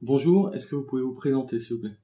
Bonjour, est-ce que vous pouvez vous présenter s'il vous plaît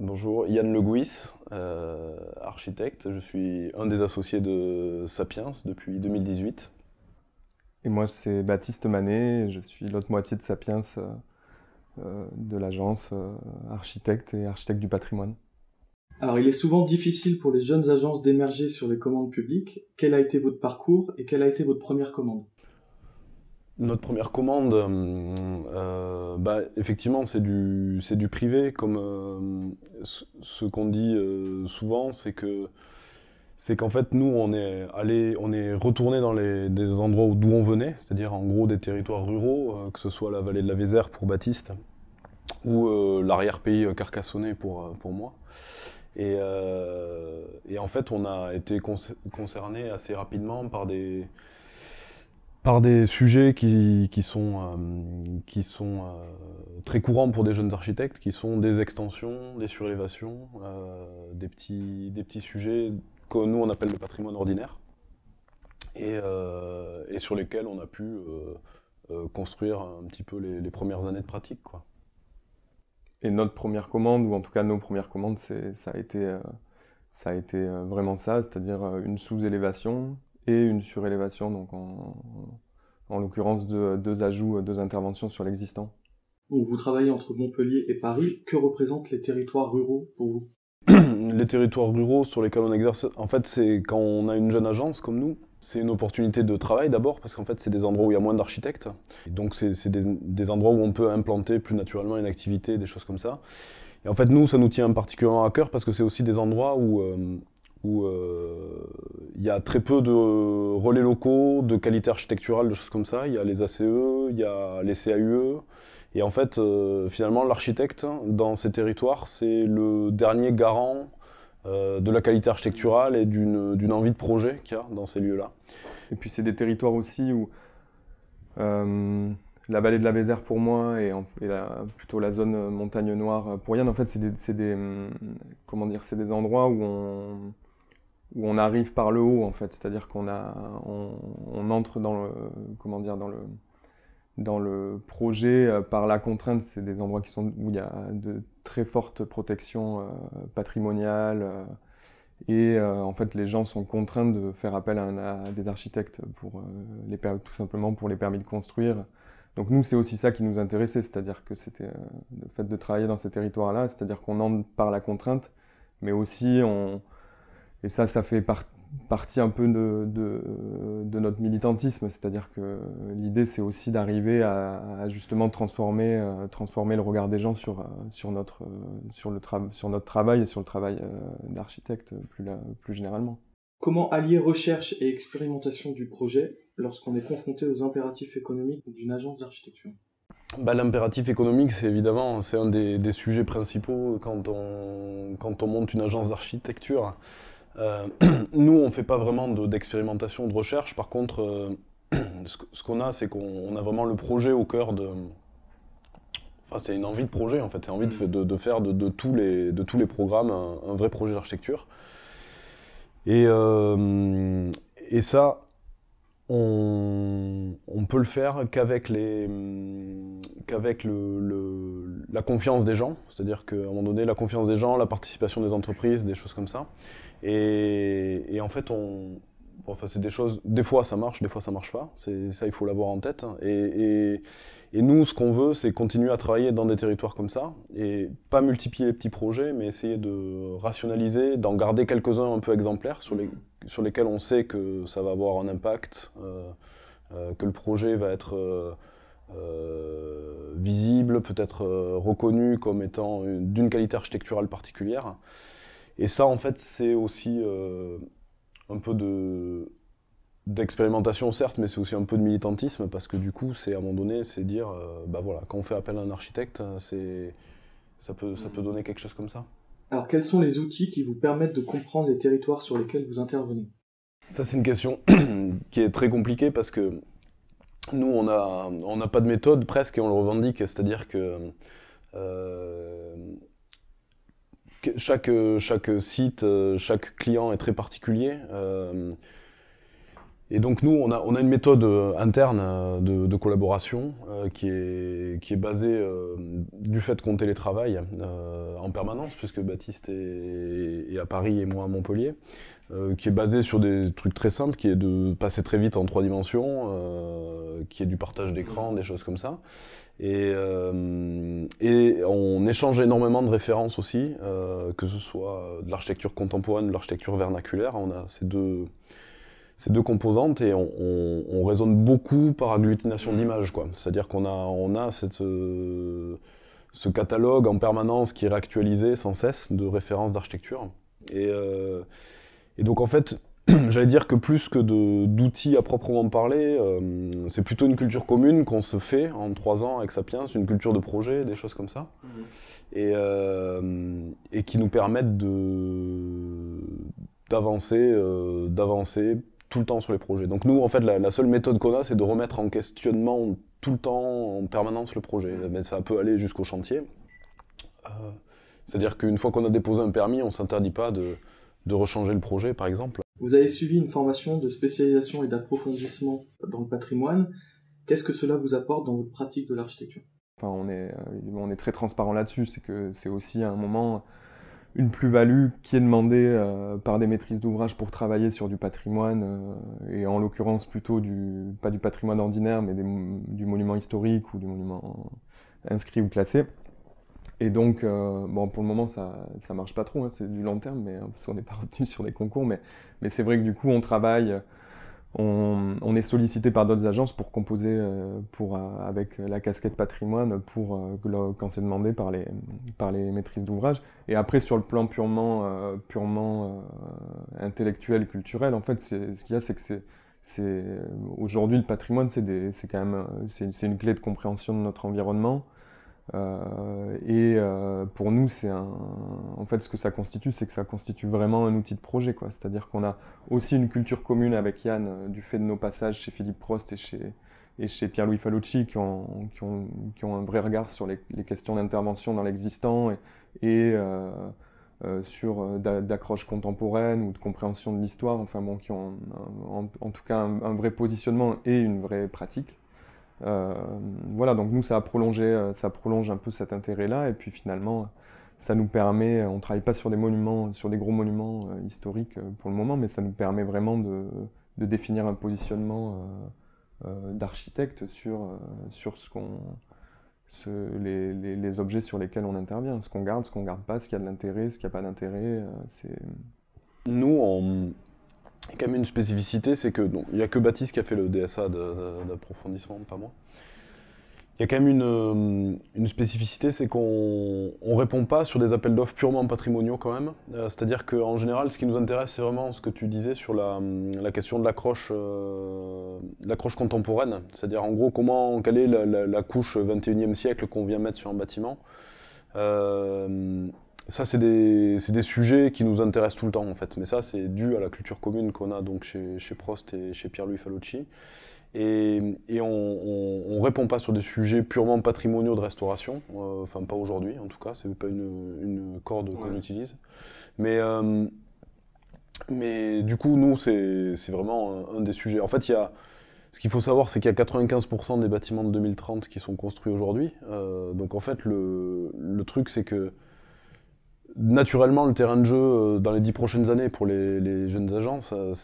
Bonjour, Yann Legouis, euh, architecte. Je suis un des associés de Sapiens depuis 2018. Et moi, c'est Baptiste Manet, je suis l'autre moitié de Sapiens euh, euh, de l'agence architecte et architecte du patrimoine. Alors, il est souvent difficile pour les jeunes agences d'émerger sur les commandes publiques. Quel a été votre parcours et quelle a été votre première commande notre première commande, euh, euh, bah, effectivement, c'est du, du privé. Comme euh, ce qu'on dit souvent, c'est que c'est qu'en fait, nous, on est allé, on est retourné dans les des endroits d'où on venait, c'est-à-dire en gros des territoires ruraux, que ce soit la vallée de la Vézère pour Baptiste ou l'arrière-pays carcassonné pour, pour moi. Et, et en fait, on a été concerné assez rapidement par des, par des sujets qui, qui sont, euh, euh, très courants pour des jeunes architectes, qui sont des extensions, des surélévations, euh, des, petits, des petits sujets que nous on appelle le patrimoine ordinaire, et, sur lesquels on a pu construire un petit peu les, premières années de pratique. Quoi. Et notre première commande, ou en tout cas nos premières commandes, ça a été, ça a été vraiment ça, c'est-à-dire une sous-élévation, une surélévation, donc en, en l'occurrence de deux ajouts, deux interventions sur l'existant. Vous travaillez entre Montpellier et Paris. Que représentent les territoires ruraux pour vous Les territoires ruraux sur lesquels on exerce, en fait, c'est quand on a une jeune agence comme nous, c'est une opportunité de travail d'abord, parce qu'en fait, c'est des endroits où il y a moins d'architectes. Donc, c'est des, des, endroits où on peut implanter plus naturellement une activité, des choses comme ça. Et en fait, nous, ça nous tient particulièrement à cœur, parce que c'est aussi des endroits où, euh, où euh, il y a très peu de relais locaux, de qualité architecturale, de choses comme ça. Il y a les ACE, il y a les CAUE. Et en fait, euh, finalement, l'architecte dans ces territoires, c'est le dernier garant euh, de la qualité architecturale et d'une envie de projet qu'il y a dans ces lieux-là. Et puis c'est des territoires aussi où la vallée de la Vézère pour moi et, plutôt la zone montagne noire pour Yann, en fait c'est des, des, hum, comment dire, des endroits où on, où on arrive par le haut en fait, c'est-à-dire qu'on a, on, entre dans le, comment dire, dans le, dans le projet euh, par la contrainte, c'est des endroits qui sont où il y a de très fortes protections euh, patrimoniales euh, et en fait les gens sont contraints de faire appel à, des architectes pour les tout simplement pour les permis de construire. Donc nous c'est aussi ça qui nous intéressait, c'est-à-dire que c'était le fait de travailler dans ces territoires-là, c'est-à-dire qu'on entre par la contrainte, mais aussi on et ça, ça fait partie un peu de, notre militantisme, c'est-à-dire que l'idée c'est aussi d'arriver à, justement euh, transformer, le regard des gens sur, euh, notre, euh, sur, le sur notre travail et sur le travail d'architecte plus, généralement. Comment allier recherche et expérimentation du projet lorsqu'on est confronté aux impératifs économiques d'une agence d'architecture bah, L'impératif économique, c'est évidemment un des, sujets principaux quand on monte une agence d'architecture. Euh, nous, on ne fait pas vraiment d'expérimentation, de, de, recherche. Par contre, euh, ce qu'on a, c'est qu'on a vraiment le projet au cœur de. Enfin, c'est une envie de projet, en fait. C'est envie de, mm. faire de, tous les, de tous les programmes un, vrai projet d'architecture. Et, euh, et ça, on, on peut le faire qu'avec les qu'avec le, la confiance des gens, c'est-à-dire qu'à un moment donné, la confiance des gens, la participation des entreprises, des choses comme ça. Et, en fait, on, enfin, c'est des choses, des fois ça marche, des fois ça marche pas, ça il faut l'avoir en tête. Et, nous, ce qu'on veut, c'est continuer à travailler dans des territoires comme ça, et pas multiplier les petits projets, mais essayer de rationaliser, d'en garder quelques-uns un peu exemplaires sur, les, sur lesquels on sait que ça va avoir un impact, euh, euh, que le projet va être... Euh, euh, visible, peut-être euh, reconnu comme étant d'une qualité architecturale particulière. Et ça, en fait, c'est aussi euh, un peu de d'expérimentation certes, mais c'est aussi un peu de militantisme parce que du coup, c'est à un moment donné, c'est dire, bah voilà, quand on fait appel à un architecte, c'est ça peut ça peut donner quelque chose comme ça. Alors, quels sont les outils qui vous permettent de comprendre les territoires sur lesquels vous intervenez Ça, c'est une question qui est très compliquée parce que nous, on n'a on pas de méthode presque et on le revendique. C'est-à-dire que, euh, chaque, chaque site, euh, chaque client est très particulier. Euh, et donc nous, on a, une méthode euh, interne euh, de, collaboration euh, qui, est, qui est basée du fait qu'on télétravaille en permanence, puisque Baptiste est, à Paris et moi à Montpellier, qui est basée sur des trucs très simples, qui est de passer très vite en trois dimensions, qui est du partage d'écran, des choses comme ça. Et, on échange énormément de références aussi, que ce soit de l'architecture contemporaine, de l'architecture vernaculaire. On a ces deux, ces deux composantes et on, raisonne beaucoup par agglutination mm. d'images. C'est-à-dire qu'on a, on a cette, ce catalogue en permanence qui est réactualisé sans cesse de références d'architecture. Et, euh, et, donc en fait, j'allais dire que plus que d'outils à proprement parler, euh, c'est plutôt une culture commune qu'on se fait en trois ans avec Sapiens, une culture de projet, des choses comme ça, mm-hmm. et, euh, et qui nous permettent de d'avancer, d'avancer tout le temps sur les projets. Donc nous, en fait, la, seule méthode qu'on a, c'est de remettre en questionnement tout le temps, en permanence, le projet. Mmh. Mais ça peut aller jusqu'au chantier. Euh, c'est-à-dire qu'une fois qu'on a déposé un permis, on ne s'interdit pas de, de rechanger le projet, par exemple. Vous avez suivi une formation de spécialisation et d'approfondissement dans le patrimoine. Qu'est-ce que cela vous apporte dans votre pratique de l'architecture Enfin, on est, euh, on est très transparent là-dessus. C'est que c'est aussi un moment une plus-value qui est demandée euh, par des maîtrises d'ouvrage pour travailler sur du patrimoine, euh, et en l'occurrence plutôt du, pas du patrimoine ordinaire, mais du monument historique ou du monument inscrit ou classé. Et donc, euh, bon, pour le moment, ça ne marche pas trop, hein, c'est du long terme, mais, parce qu'on n'est pas retenu sur des concours, mais, mais c'est vrai que du coup, on travaille on, est sollicité par d'autres agences pour composer euh, euh, avec la casquette patrimoine pour, euh, quand c'est demandé par les, maîtrises d'ouvrage. Et après, sur le plan purement, purement intellectuel, culturel, en fait, ce qu'il y a, c'est que aujourd'hui le patrimoine, c'est une clé de compréhension de notre environnement. Euh, et euh, pour nous, c'est en fait ce que ça constitue, c'est que ça constitue vraiment un outil de projet, quoi. C'est-à-dire qu'on a aussi une culture commune avec Yann euh, du fait de nos passages chez Philippe Prost et chez et chez Pierre-Louis Falucci, qui ont, qui, ont, un vrai regard sur les, questions d'intervention dans l'existant et, sur d'accroche contemporaine ou de compréhension de l'histoire, enfin bon, qui ont en, tout cas un vrai positionnement et une vraie pratique. Euh, voilà, donc nous, ça a prolongé, euh, ça prolonge un peu cet intérêt-là. Et puis finalement, ça nous permet, euh, on ne travaille pas sur des monuments, sur des gros monuments historiques pour le moment, mais ça nous permet vraiment de, définir un positionnement d'architecte sur, sur ce qu'on, les, objets sur lesquels on intervient, ce qu'on garde, ce qu'on ne garde pas, ce qui a de l'intérêt, ce qui n'a pas d'intérêt. c'est... Nous, une spécificité, c'est que il n'y a que Baptiste qui a fait le DSA d'approfondissement, pas moi. Il y a quand même une, euh, spécificité, c'est qu'on ne répond pas sur des appels d'offres purement patrimoniaux quand même. Euh, c'est-à-dire qu'en général, ce qui nous intéresse, c'est vraiment ce que tu disais sur la, euh, question de l'accroche euh, contemporaine. C'est-à-dire en gros, comment, quelle est la, couche 21e siècle qu'on vient mettre sur un bâtiment ça, c'est des, des, sujets qui nous intéressent tout le temps, en fait. Mais ça, c'est dû à la culture commune qu'on a donc chez, chez, Prost et chez Pierre-Louis Falocci. Et, et on ne répond pas sur des sujets purement patrimoniaux de restauration. Euh, enfin, pas aujourd'hui, en tout cas. Ce n'est pas une, une corde qu'on utilise. Mais, euh, mais du coup, nous, c'est vraiment un, des sujets. En fait, il y a... Ce qu'il faut savoir, c'est qu'il y a 95% des bâtiments de 2030 qui sont construits aujourd'hui. Euh, donc en fait, le, le truc, c'est que naturellement, le terrain de jeu euh, dans les dix prochaines années pour les, jeunes agences, euh,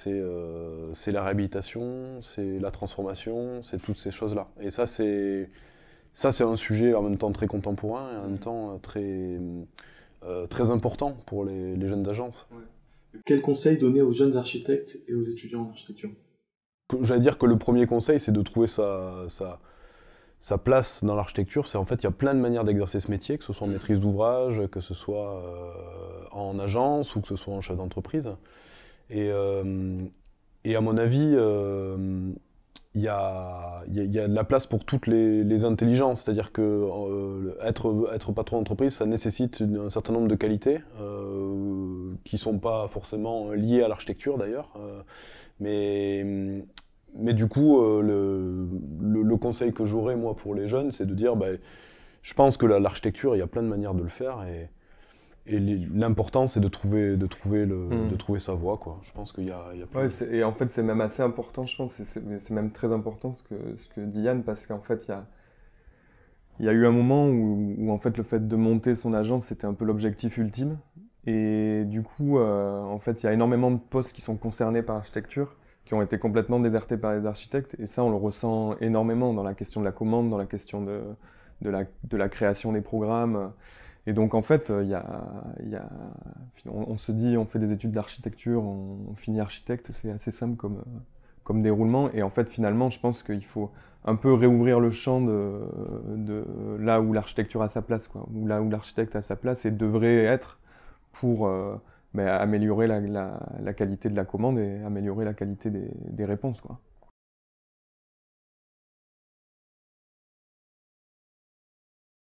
c'est la réhabilitation, c'est la transformation, c'est toutes ces choses-là. Et ça, c'est ça, c'est un sujet en même temps très contemporain et en même temps euh, très très important pour les, jeunes agences. Ouais. Quel conseil donner aux jeunes architectes et aux étudiants en architecture J'allais dire que le premier conseil, c'est de trouver sa, sa sa place dans l'architecture, c'est en fait, il y a plein de manières d'exercer ce métier, que ce soit en mm. maîtrise d'ouvrage, que ce soit euh, en agence ou que ce soit en chef d'entreprise. Et, euh, à mon avis, euh, il y, a, de la place pour toutes les, intelligences. C'est-à-dire que être, être patron d'entreprise, ça nécessite un certain nombre de qualités qui ne sont pas forcément liées à l'architecture d'ailleurs. mais mais du coup, euh, le, conseil que j'aurais, moi, pour les jeunes, c'est de dire, bah, je pense que l'architecture, il y a plein de manières de le faire, et, l'important, c'est de trouver, de, trouver hmm. de trouver sa voie, quoi. Je pense qu'il y a, plein ouais, de... Et en fait, c'est même assez important, je pense, c'est même très important ce que, ce que dit Yann, parce qu'en fait, il y a... Il y a eu un moment où, en fait le fait de monter son agence c'était un peu l'objectif ultime et du coup euh, en fait il y a énormément de postes qui sont concernés par l'architecture qui ont été complètement désertés par les architectes. Et ça, on le ressent énormément dans la question de la commande, dans la question de, de, la, création des programmes. Et donc, en fait, y a, y a, on, se dit, on fait des études d'architecture, on, finit architecte, c'est assez simple comme, comme déroulement. Et en fait, finalement, je pense qu'il faut un peu réouvrir le champ de, de là où l'architecture a sa place, quoi, ou là où l'architecte a sa place et devrait être pour... Euh, améliorer la, qualité de la commande et améliorer la qualité des, réponses.